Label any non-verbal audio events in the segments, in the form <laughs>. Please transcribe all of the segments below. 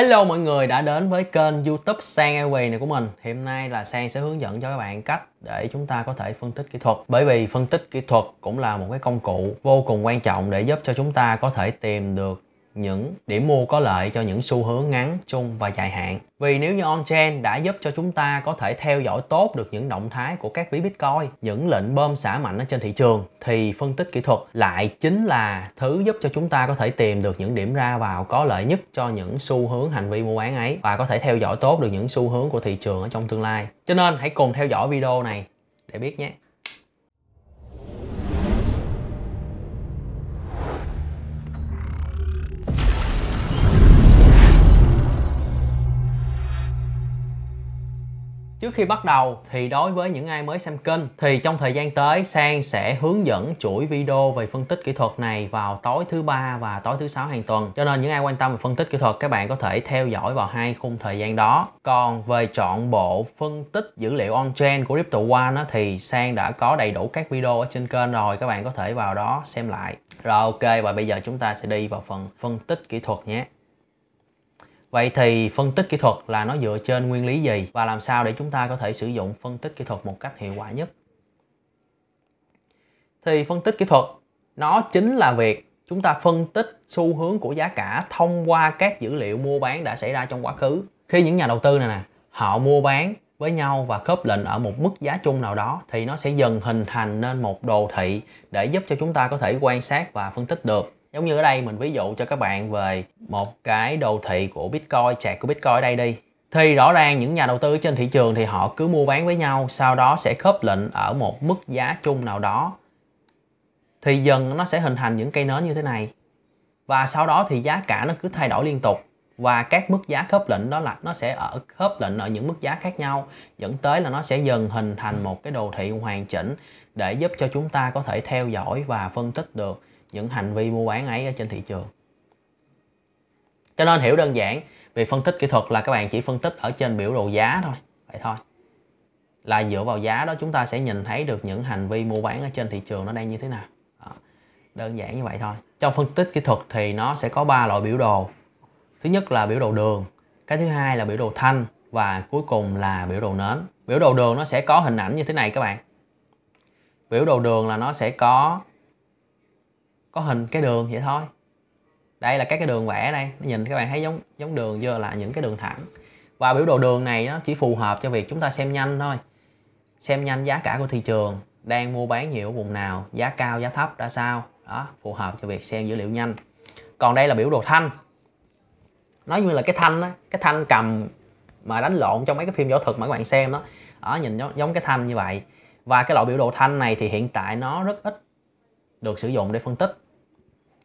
Hello mọi người đã đến với kênh youtube Sang Airway này của mình thì Hôm nay là Sang sẽ hướng dẫn cho các bạn cách để chúng ta có thể phân tích kỹ thuật Bởi vì phân tích kỹ thuật cũng là một cái công cụ vô cùng quan trọng để giúp cho chúng ta có thể tìm được những điểm mua có lợi cho những xu hướng ngắn, trung và dài hạn. Vì nếu như on-chain đã giúp cho chúng ta có thể theo dõi tốt được những động thái của các ví Bitcoin, những lệnh bơm xả mạnh ở trên thị trường, thì phân tích kỹ thuật lại chính là thứ giúp cho chúng ta có thể tìm được những điểm ra vào có lợi nhất cho những xu hướng hành vi mua bán ấy và có thể theo dõi tốt được những xu hướng của thị trường ở trong tương lai. Cho nên hãy cùng theo dõi video này để biết nhé. Trước khi bắt đầu thì đối với những ai mới xem kênh thì trong thời gian tới Sang sẽ hướng dẫn chuỗi video về phân tích kỹ thuật này vào tối thứ ba và tối thứ sáu hàng tuần. Cho nên những ai quan tâm về phân tích kỹ thuật các bạn có thể theo dõi vào hai khung thời gian đó. Còn về chọn bộ phân tích dữ liệu on-chain của Crypto One thì Sang đã có đầy đủ các video ở trên kênh rồi các bạn có thể vào đó xem lại. Rồi ok và bây giờ chúng ta sẽ đi vào phần phân tích kỹ thuật nhé. Vậy thì phân tích kỹ thuật là nó dựa trên nguyên lý gì và làm sao để chúng ta có thể sử dụng phân tích kỹ thuật một cách hiệu quả nhất? Thì phân tích kỹ thuật nó chính là việc chúng ta phân tích xu hướng của giá cả thông qua các dữ liệu mua bán đã xảy ra trong quá khứ. Khi những nhà đầu tư này nè, họ mua bán với nhau và khớp lệnh ở một mức giá chung nào đó thì nó sẽ dần hình thành nên một đồ thị để giúp cho chúng ta có thể quan sát và phân tích được giống như ở đây mình ví dụ cho các bạn về một cái đồ thị của bitcoin chạc của bitcoin đây đi thì rõ ràng những nhà đầu tư trên thị trường thì họ cứ mua bán với nhau sau đó sẽ khớp lệnh ở một mức giá chung nào đó thì dần nó sẽ hình thành những cây nến như thế này và sau đó thì giá cả nó cứ thay đổi liên tục và các mức giá khớp lệnh đó là nó sẽ ở khớp lệnh ở những mức giá khác nhau dẫn tới là nó sẽ dần hình thành một cái đồ thị hoàn chỉnh để giúp cho chúng ta có thể theo dõi và phân tích được những hành vi mua bán ấy ở trên thị trường cho nên hiểu đơn giản về phân tích kỹ thuật là các bạn chỉ phân tích ở trên biểu đồ giá thôi vậy thôi là dựa vào giá đó chúng ta sẽ nhìn thấy được những hành vi mua bán ở trên thị trường nó đang như thế nào đó. đơn giản như vậy thôi trong phân tích kỹ thuật thì nó sẽ có ba loại biểu đồ thứ nhất là biểu đồ đường cái thứ hai là biểu đồ thanh và cuối cùng là biểu đồ nến biểu đồ đường nó sẽ có hình ảnh như thế này các bạn biểu đồ đường là nó sẽ có có hình cái đường vậy thôi đây là các cái đường vẽ đây nó nhìn các bạn thấy giống giống đường chưa là những cái đường thẳng và biểu đồ đường này nó chỉ phù hợp cho việc chúng ta xem nhanh thôi xem nhanh giá cả của thị trường đang mua bán nhiều ở vùng nào giá cao giá thấp ra sao đó phù hợp cho việc xem dữ liệu nhanh còn đây là biểu đồ thanh nói như là cái thanh á cái thanh cầm mà đánh lộn trong mấy cái phim võ thuật mà các bạn xem đó đó nhìn giống cái thanh như vậy và cái loại biểu đồ thanh này thì hiện tại nó rất ít được sử dụng để phân tích.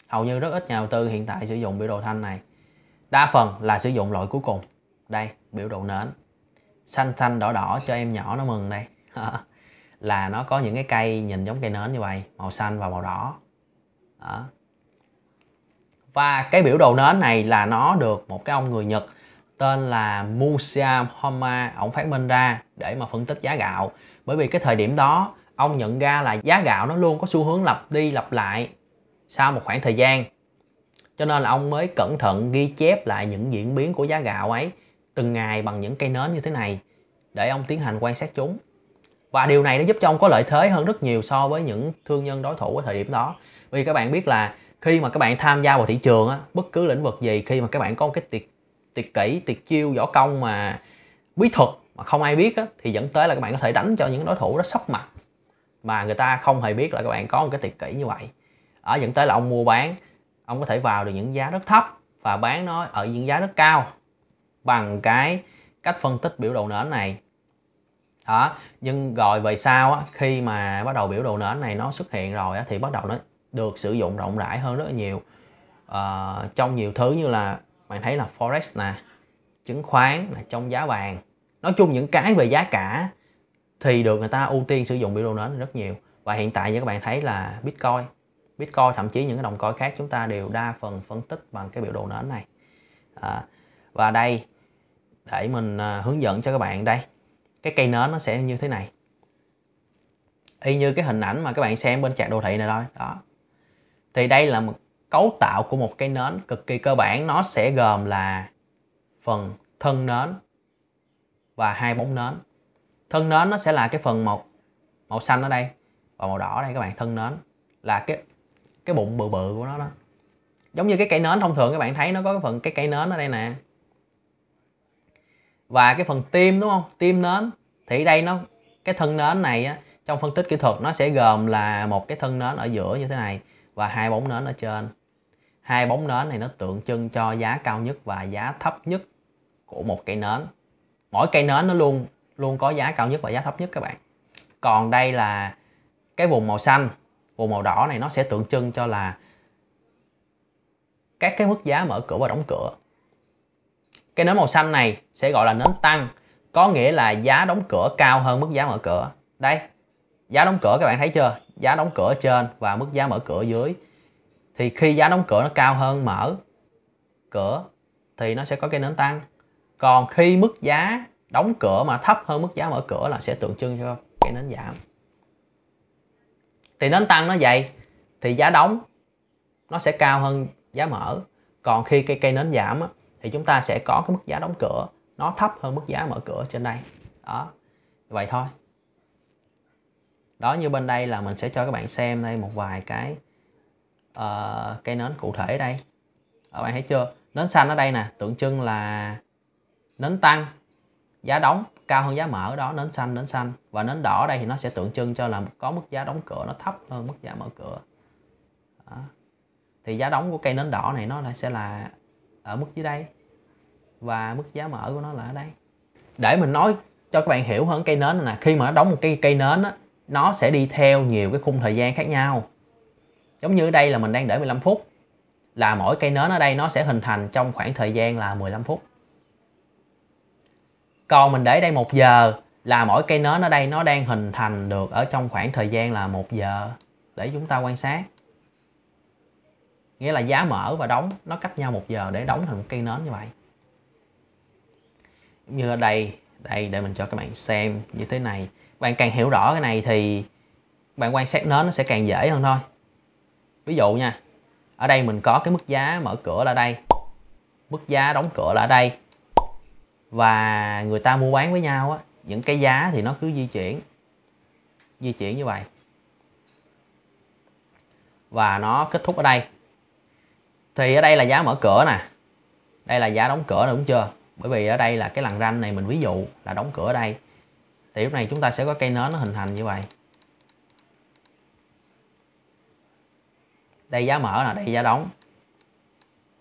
Hầu như rất ít nhà đầu tư hiện tại sử dụng biểu đồ thanh này. Đa phần là sử dụng loại cuối cùng. Đây, biểu đồ nến. Xanh xanh đỏ đỏ cho em nhỏ nó mừng đây. <laughs> là nó có những cái cây nhìn giống cây nến như vậy, màu xanh và màu đỏ. Đó. Và cái biểu đồ nến này là nó được một cái ông người Nhật tên là Musa Homa ông phát minh ra để mà phân tích giá gạo bởi vì cái thời điểm đó ông nhận ra là giá gạo nó luôn có xu hướng lặp đi lặp lại sau một khoảng thời gian cho nên là ông mới cẩn thận ghi chép lại những diễn biến của giá gạo ấy từng ngày bằng những cây nến như thế này để ông tiến hành quan sát chúng và điều này nó giúp cho ông có lợi thế hơn rất nhiều so với những thương nhân đối thủ ở thời điểm đó vì các bạn biết là khi mà các bạn tham gia vào thị trường á, bất cứ lĩnh vực gì khi mà các bạn có cái tiệt tiệt kỹ tiệt chiêu võ công mà bí thuật mà không ai biết á, thì dẫn tới là các bạn có thể đánh cho những đối thủ đó sốc mặt mà người ta không hề biết là các bạn có một cái tiền kỹ như vậy ở dẫn tới là ông mua bán ông có thể vào được những giá rất thấp và bán nó ở những giá rất cao bằng cái cách phân tích biểu đồ nến này đó nhưng rồi về sau á, khi mà bắt đầu biểu đồ nến này nó xuất hiện rồi á, thì bắt đầu nó được sử dụng rộng rãi hơn rất là nhiều à, trong nhiều thứ như là bạn thấy là forex nè chứng khoán là trong giá vàng nói chung những cái về giá cả thì được người ta ưu tiên sử dụng biểu đồ nến rất nhiều và hiện tại như các bạn thấy là Bitcoin Bitcoin thậm chí những cái đồng coin khác chúng ta đều đa phần phân tích bằng cái biểu đồ nến này à, và đây để mình à, hướng dẫn cho các bạn đây cái cây nến nó sẽ như thế này y như cái hình ảnh mà các bạn xem bên chart đồ thị này thôi đó thì đây là một cấu tạo của một cây nến cực kỳ cơ bản nó sẽ gồm là phần thân nến và hai bóng nến thân nến nó sẽ là cái phần màu màu xanh ở đây và màu đỏ ở đây các bạn thân nến là cái cái bụng bự bự của nó đó giống như cái cây nến thông thường các bạn thấy nó có cái phần cái cây nến ở đây nè và cái phần tim đúng không tim nến thì đây nó cái thân nến này á, trong phân tích kỹ thuật nó sẽ gồm là một cái thân nến ở giữa như thế này và hai bóng nến ở trên hai bóng nến này nó tượng trưng cho giá cao nhất và giá thấp nhất của một cây nến mỗi cây nến nó luôn luôn có giá cao nhất và giá thấp nhất các bạn còn đây là cái vùng màu xanh vùng màu đỏ này nó sẽ tượng trưng cho là các cái mức giá mở cửa và đóng cửa cái nến màu xanh này sẽ gọi là nến tăng có nghĩa là giá đóng cửa cao hơn mức giá mở cửa đây giá đóng cửa các bạn thấy chưa giá đóng cửa trên và mức giá mở cửa dưới thì khi giá đóng cửa nó cao hơn mở cửa thì nó sẽ có cái nến tăng còn khi mức giá đóng cửa mà thấp hơn mức giá mở cửa là sẽ tượng trưng cho cái nến giảm thì nến tăng nó vậy thì giá đóng nó sẽ cao hơn giá mở còn khi cây cây nến giảm thì chúng ta sẽ có cái mức giá đóng cửa nó thấp hơn mức giá mở cửa trên đây đó vậy thôi đó như bên đây là mình sẽ cho các bạn xem đây một vài cái uh, cây nến cụ thể đây các bạn thấy chưa nến xanh ở đây nè tượng trưng là nến tăng giá đóng cao hơn giá mở đó nến xanh nến xanh và nến đỏ đây thì nó sẽ tượng trưng cho là có mức giá đóng cửa nó thấp hơn mức giá mở cửa đó. thì giá đóng của cây nến đỏ này nó lại sẽ là ở mức dưới đây và mức giá mở của nó là ở đây để mình nói cho các bạn hiểu hơn cây nến này nè khi mà nó đóng một cây cây nến á, nó sẽ đi theo nhiều cái khung thời gian khác nhau giống như đây là mình đang để 15 phút là mỗi cây nến ở đây nó sẽ hình thành trong khoảng thời gian là 15 phút còn mình để đây một giờ là mỗi cây nến ở đây nó đang hình thành được ở trong khoảng thời gian là một giờ để chúng ta quan sát nghĩa là giá mở và đóng nó cách nhau một giờ để đóng thành một cây nến như vậy như ở đây đây để mình cho các bạn xem như thế này bạn càng hiểu rõ cái này thì bạn quan sát nến nó sẽ càng dễ hơn thôi ví dụ nha ở đây mình có cái mức giá mở cửa là đây mức giá đóng cửa là đây và người ta mua bán với nhau á những cái giá thì nó cứ di chuyển di chuyển như vậy và nó kết thúc ở đây thì ở đây là giá mở cửa nè đây là giá đóng cửa này đúng chưa bởi vì ở đây là cái lằn ranh này mình ví dụ là đóng cửa ở đây thì lúc này chúng ta sẽ có cây nến nó hình thành như vậy đây giá mở là đây giá đóng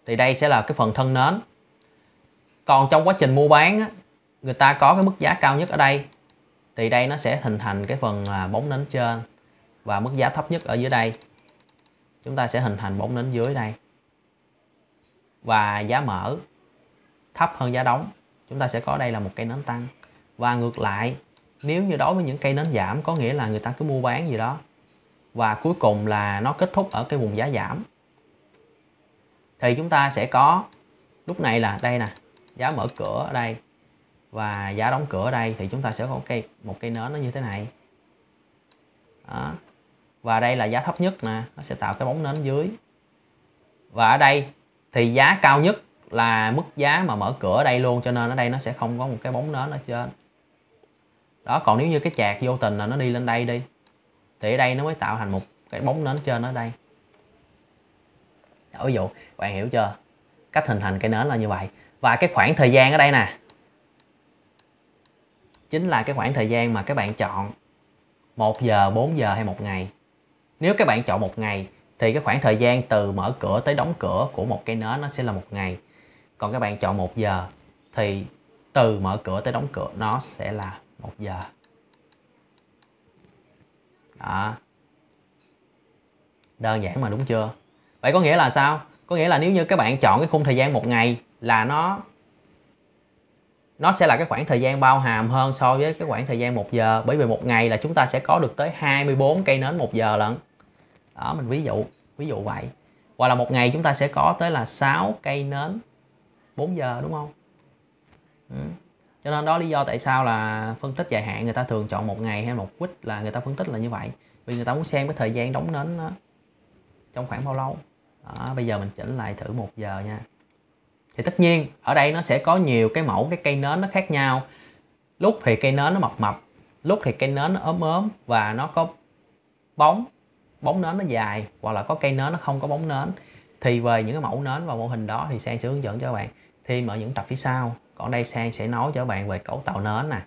thì đây sẽ là cái phần thân nến còn trong quá trình mua bán á, người ta có cái mức giá cao nhất ở đây thì đây nó sẽ hình thành cái phần bóng nến trên và mức giá thấp nhất ở dưới đây chúng ta sẽ hình thành bóng nến dưới đây và giá mở thấp hơn giá đóng chúng ta sẽ có đây là một cây nến tăng và ngược lại nếu như đối với những cây nến giảm có nghĩa là người ta cứ mua bán gì đó và cuối cùng là nó kết thúc ở cái vùng giá giảm thì chúng ta sẽ có lúc này là đây nè giá mở cửa ở đây và giá đóng cửa ở đây thì chúng ta sẽ có một cây một cây nến nó như thế này đó. và đây là giá thấp nhất nè nó sẽ tạo cái bóng nến dưới và ở đây thì giá cao nhất là mức giá mà mở cửa ở đây luôn cho nên ở đây nó sẽ không có một cái bóng nến ở trên đó còn nếu như cái chạc vô tình là nó đi lên đây đi thì ở đây nó mới tạo thành một cái bóng nến trên ở đây ví dụ bạn hiểu chưa cách hình thành cây nến là như vậy và cái khoảng thời gian ở đây nè chính là cái khoảng thời gian mà các bạn chọn 1 giờ 4 giờ hay một ngày nếu các bạn chọn một ngày thì cái khoảng thời gian từ mở cửa tới đóng cửa của một cây nến nó sẽ là một ngày còn các bạn chọn một giờ thì từ mở cửa tới đóng cửa nó sẽ là một giờ đó đơn giản mà đúng chưa vậy có nghĩa là sao có nghĩa là nếu như các bạn chọn cái khung thời gian một ngày là nó nó sẽ là cái khoảng thời gian bao hàm hơn so với cái khoảng thời gian 1 giờ bởi vì một ngày là chúng ta sẽ có được tới 24 cây nến 1 giờ lận đó mình ví dụ ví dụ vậy hoặc là một ngày chúng ta sẽ có tới là 6 cây nến 4 giờ đúng không ừ. cho nên đó lý do tại sao là phân tích dài hạn người ta thường chọn một ngày hay một quýt là người ta phân tích là như vậy vì người ta muốn xem cái thời gian đóng nến đó, trong khoảng bao lâu đó, bây giờ mình chỉnh lại thử một giờ nha thì tất nhiên ở đây nó sẽ có nhiều cái mẫu cái cây nến nó khác nhau lúc thì cây nến nó mập mập lúc thì cây nến nó ốm ốm và nó có bóng bóng nến nó dài hoặc là có cây nến nó không có bóng nến thì về những cái mẫu nến và mô hình đó thì sang sẽ hướng dẫn cho các bạn thêm ở những tập phía sau còn đây sang sẽ nói cho các bạn về cấu tạo nến nè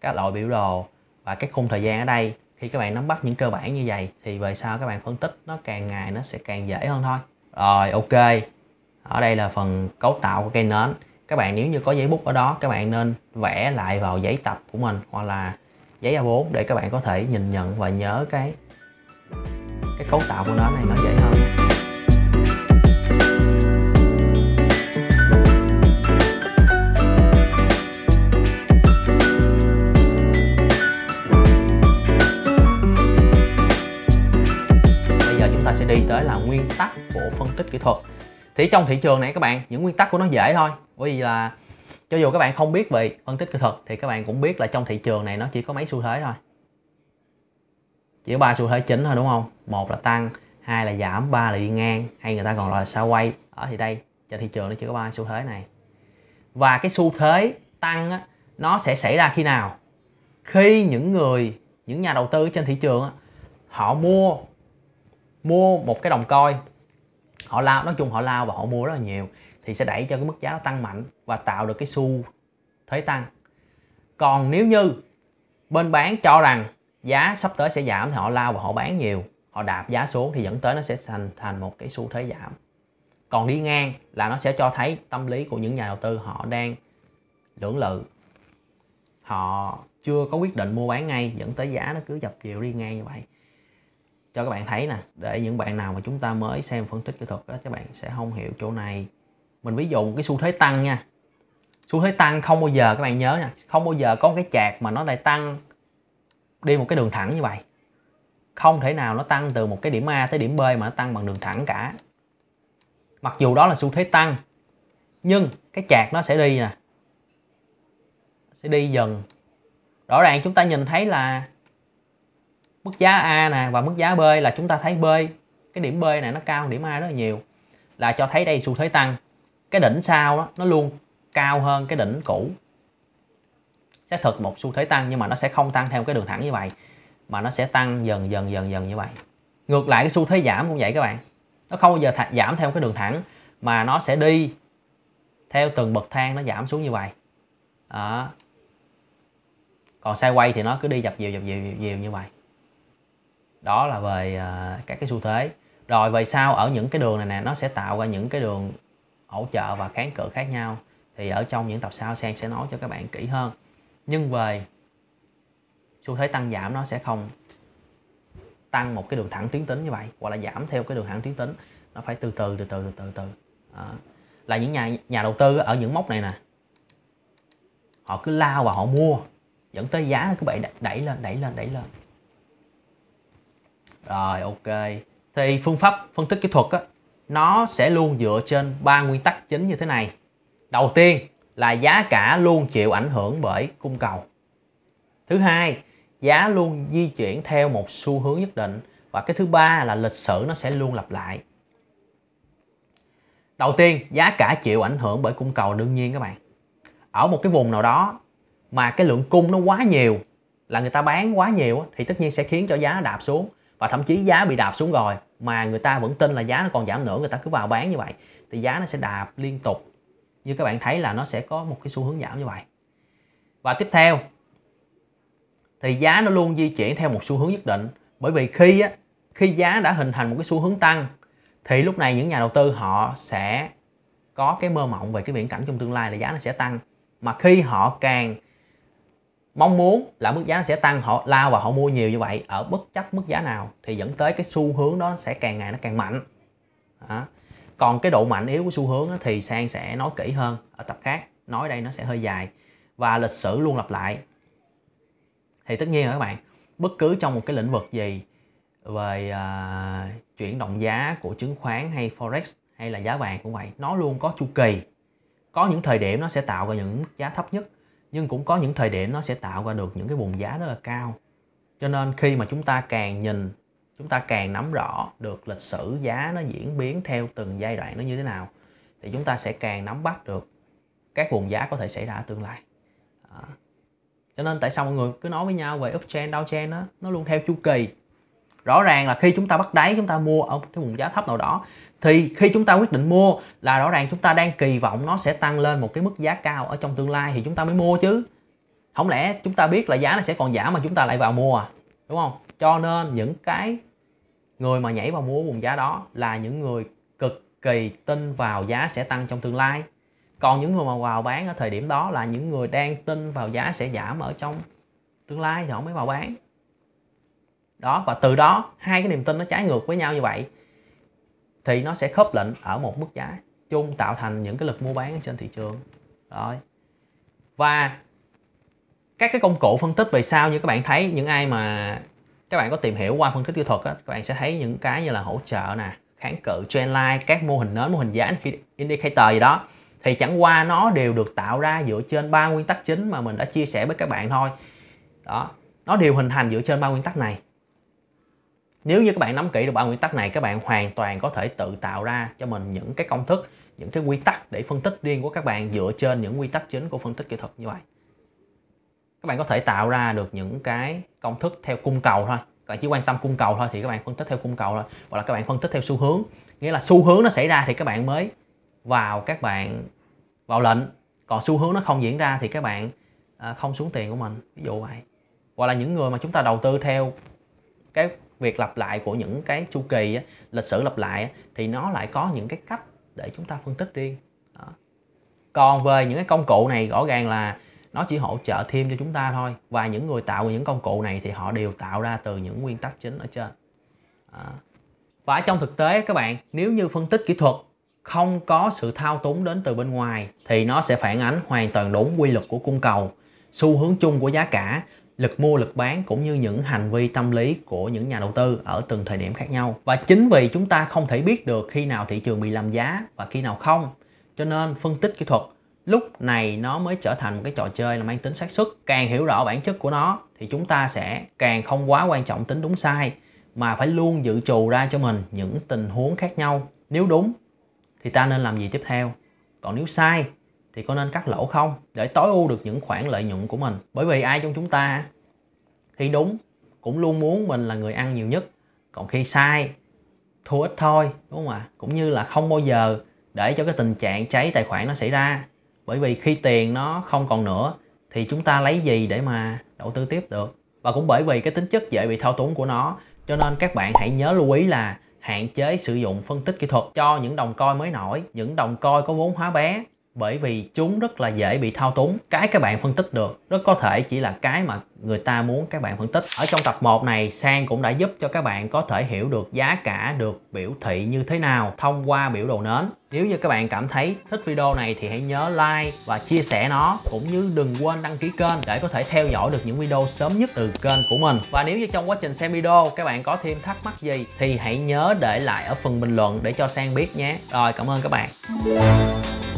các loại biểu đồ và cái khung thời gian ở đây khi các bạn nắm bắt những cơ bản như vậy thì về sau các bạn phân tích nó càng ngày nó sẽ càng dễ hơn thôi rồi ok ở đây là phần cấu tạo của cây nến các bạn nếu như có giấy bút ở đó các bạn nên vẽ lại vào giấy tập của mình hoặc là giấy A4 để các bạn có thể nhìn nhận và nhớ cái cái cấu tạo của nó này nó dễ hơn bây giờ chúng ta sẽ đi tới là nguyên tắc của phân tích kỹ thuật thì trong thị trường này các bạn những nguyên tắc của nó dễ thôi bởi vì là cho dù các bạn không biết về phân tích kỹ thuật thì các bạn cũng biết là trong thị trường này nó chỉ có mấy xu thế thôi chỉ có ba xu thế chính thôi đúng không một là tăng hai là giảm ba là đi ngang hay người ta còn gọi là sao quay ở thì đây trên thị trường nó chỉ có ba xu thế này và cái xu thế tăng á, nó sẽ xảy ra khi nào khi những người những nhà đầu tư trên thị trường á, họ mua mua một cái đồng coi họ lao nói chung họ lao và họ mua rất là nhiều thì sẽ đẩy cho cái mức giá nó tăng mạnh và tạo được cái xu thế tăng còn nếu như bên bán cho rằng giá sắp tới sẽ giảm thì họ lao và họ bán nhiều họ đạp giá xuống thì dẫn tới nó sẽ thành thành một cái xu thế giảm còn đi ngang là nó sẽ cho thấy tâm lý của những nhà đầu tư họ đang lưỡng lự họ chưa có quyết định mua bán ngay dẫn tới giá nó cứ dập dìu đi ngang như vậy cho các bạn thấy nè để những bạn nào mà chúng ta mới xem phân tích kỹ thuật đó các bạn sẽ không hiểu chỗ này mình ví dụ cái xu thế tăng nha xu thế tăng không bao giờ các bạn nhớ nha không bao giờ có một cái chạc mà nó lại tăng đi một cái đường thẳng như vậy không thể nào nó tăng từ một cái điểm A tới điểm B mà nó tăng bằng đường thẳng cả mặc dù đó là xu thế tăng nhưng cái chạc nó sẽ đi nè sẽ đi dần rõ ràng chúng ta nhìn thấy là mức giá A nè và mức giá B là chúng ta thấy B cái điểm B này nó cao điểm A rất là nhiều là cho thấy đây xu thế tăng cái đỉnh sau đó nó luôn cao hơn cái đỉnh cũ xác thực một xu thế tăng nhưng mà nó sẽ không tăng theo cái đường thẳng như vậy mà nó sẽ tăng dần dần dần dần như vậy ngược lại cái xu thế giảm cũng vậy các bạn nó không bao giờ giảm theo cái đường thẳng mà nó sẽ đi theo từng bậc thang nó giảm xuống như vậy đó. còn sideways thì nó cứ đi dập dìu dập dìu dập dìu như vậy đó là về uh, các cái xu thế rồi về sau ở những cái đường này nè nó sẽ tạo ra những cái đường hỗ trợ và kháng cự khác nhau thì ở trong những tập sau sang sẽ nói cho các bạn kỹ hơn nhưng về xu thế tăng giảm nó sẽ không tăng một cái đường thẳng tuyến tính như vậy hoặc là giảm theo cái đường thẳng tuyến tính nó phải từ từ từ từ từ từ từ à, là những nhà nhà đầu tư ở những mốc này nè họ cứ lao và họ mua dẫn tới giá cứ bị đẩy lên đẩy lên đẩy lên rồi ok. Thì phương pháp phân tích kỹ thuật á, nó sẽ luôn dựa trên ba nguyên tắc chính như thế này. Đầu tiên là giá cả luôn chịu ảnh hưởng bởi cung cầu. Thứ hai, giá luôn di chuyển theo một xu hướng nhất định và cái thứ ba là lịch sử nó sẽ luôn lặp lại. Đầu tiên, giá cả chịu ảnh hưởng bởi cung cầu đương nhiên các bạn. Ở một cái vùng nào đó mà cái lượng cung nó quá nhiều là người ta bán quá nhiều thì tất nhiên sẽ khiến cho giá đạp xuống và thậm chí giá bị đạp xuống rồi mà người ta vẫn tin là giá nó còn giảm nữa người ta cứ vào bán như vậy thì giá nó sẽ đạp liên tục như các bạn thấy là nó sẽ có một cái xu hướng giảm như vậy và tiếp theo thì giá nó luôn di chuyển theo một xu hướng nhất định bởi vì khi á, khi giá đã hình thành một cái xu hướng tăng thì lúc này những nhà đầu tư họ sẽ có cái mơ mộng về cái viễn cảnh trong tương lai là giá nó sẽ tăng mà khi họ càng mong muốn là mức giá nó sẽ tăng họ lao và họ mua nhiều như vậy ở bất chấp mức giá nào thì dẫn tới cái xu hướng đó sẽ càng ngày nó càng mạnh đó. còn cái độ mạnh yếu của xu hướng thì sang sẽ nói kỹ hơn ở tập khác nói đây nó sẽ hơi dài và lịch sử luôn lặp lại thì tất nhiên rồi các bạn bất cứ trong một cái lĩnh vực gì về à, chuyển động giá của chứng khoán hay forex hay là giá vàng cũng vậy nó luôn có chu kỳ có những thời điểm nó sẽ tạo ra những mức giá thấp nhất nhưng cũng có những thời điểm nó sẽ tạo ra được những cái vùng giá rất là cao cho nên khi mà chúng ta càng nhìn chúng ta càng nắm rõ được lịch sử giá nó diễn biến theo từng giai đoạn nó như thế nào thì chúng ta sẽ càng nắm bắt được các vùng giá có thể xảy ra ở tương lai à. cho nên tại sao mọi người cứ nói với nhau về uptrend downtrend đó nó luôn theo chu kỳ rõ ràng là khi chúng ta bắt đáy chúng ta mua ở cái vùng giá thấp nào đó thì khi chúng ta quyết định mua là rõ ràng chúng ta đang kỳ vọng nó sẽ tăng lên một cái mức giá cao ở trong tương lai thì chúng ta mới mua chứ không lẽ chúng ta biết là giá nó sẽ còn giảm mà chúng ta lại vào mua à đúng không cho nên những cái người mà nhảy vào mua vùng giá đó là những người cực kỳ tin vào giá sẽ tăng trong tương lai còn những người mà vào bán ở thời điểm đó là những người đang tin vào giá sẽ giảm ở trong tương lai thì họ mới vào bán đó và từ đó hai cái niềm tin nó trái ngược với nhau như vậy thì nó sẽ khớp lệnh ở một mức giá chung tạo thành những cái lực mua bán trên thị trường rồi và các cái công cụ phân tích về sau như các bạn thấy những ai mà các bạn có tìm hiểu qua phân tích kỹ thuật á, các bạn sẽ thấy những cái như là hỗ trợ nè kháng cự trendline các mô hình nến mô hình giá indicator gì đó thì chẳng qua nó đều được tạo ra dựa trên ba nguyên tắc chính mà mình đã chia sẻ với các bạn thôi đó nó đều hình thành dựa trên ba nguyên tắc này nếu như các bạn nắm kỹ được ba nguyên tắc này các bạn hoàn toàn có thể tự tạo ra cho mình những cái công thức những cái quy tắc để phân tích riêng của các bạn dựa trên những quy tắc chính của phân tích kỹ thuật như vậy các bạn có thể tạo ra được những cái công thức theo cung cầu thôi các bạn chỉ quan tâm cung cầu thôi thì các bạn phân tích theo cung cầu thôi hoặc là các bạn phân tích theo xu hướng nghĩa là xu hướng nó xảy ra thì các bạn mới vào các bạn vào lệnh còn xu hướng nó không diễn ra thì các bạn à, không xuống tiền của mình ví dụ vậy hoặc là những người mà chúng ta đầu tư theo cái việc lặp lại của những cái chu kỳ á, lịch sử lặp lại á, thì nó lại có những cái cách để chúng ta phân tích riêng đó. còn về những cái công cụ này rõ ràng là nó chỉ hỗ trợ thêm cho chúng ta thôi và những người tạo những công cụ này thì họ đều tạo ra từ những nguyên tắc chính ở trên à. và trong thực tế các bạn nếu như phân tích kỹ thuật không có sự thao túng đến từ bên ngoài thì nó sẽ phản ánh hoàn toàn đúng quy luật của cung cầu xu hướng chung của giá cả lực mua lực bán cũng như những hành vi tâm lý của những nhà đầu tư ở từng thời điểm khác nhau và chính vì chúng ta không thể biết được khi nào thị trường bị làm giá và khi nào không cho nên phân tích kỹ thuật lúc này nó mới trở thành một cái trò chơi là mang tính xác suất càng hiểu rõ bản chất của nó thì chúng ta sẽ càng không quá quan trọng tính đúng sai mà phải luôn dự trù ra cho mình những tình huống khác nhau nếu đúng thì ta nên làm gì tiếp theo còn nếu sai thì có nên cắt lỗ không để tối ưu được những khoản lợi nhuận của mình bởi vì ai trong chúng ta khi đúng cũng luôn muốn mình là người ăn nhiều nhất còn khi sai thua ít thôi đúng không ạ cũng như là không bao giờ để cho cái tình trạng cháy tài khoản nó xảy ra bởi vì khi tiền nó không còn nữa thì chúng ta lấy gì để mà đầu tư tiếp được và cũng bởi vì cái tính chất dễ bị thao túng của nó cho nên các bạn hãy nhớ lưu ý là hạn chế sử dụng phân tích kỹ thuật cho những đồng coi mới nổi những đồng coi có vốn hóa bé bởi vì chúng rất là dễ bị thao túng cái các bạn phân tích được rất có thể chỉ là cái mà người ta muốn các bạn phân tích ở trong tập 1 này Sang cũng đã giúp cho các bạn có thể hiểu được giá cả được biểu thị như thế nào thông qua biểu đồ nến nếu như các bạn cảm thấy thích video này thì hãy nhớ like và chia sẻ nó cũng như đừng quên đăng ký kênh để có thể theo dõi được những video sớm nhất từ kênh của mình và nếu như trong quá trình xem video các bạn có thêm thắc mắc gì thì hãy nhớ để lại ở phần bình luận để cho Sang biết nhé rồi cảm ơn các bạn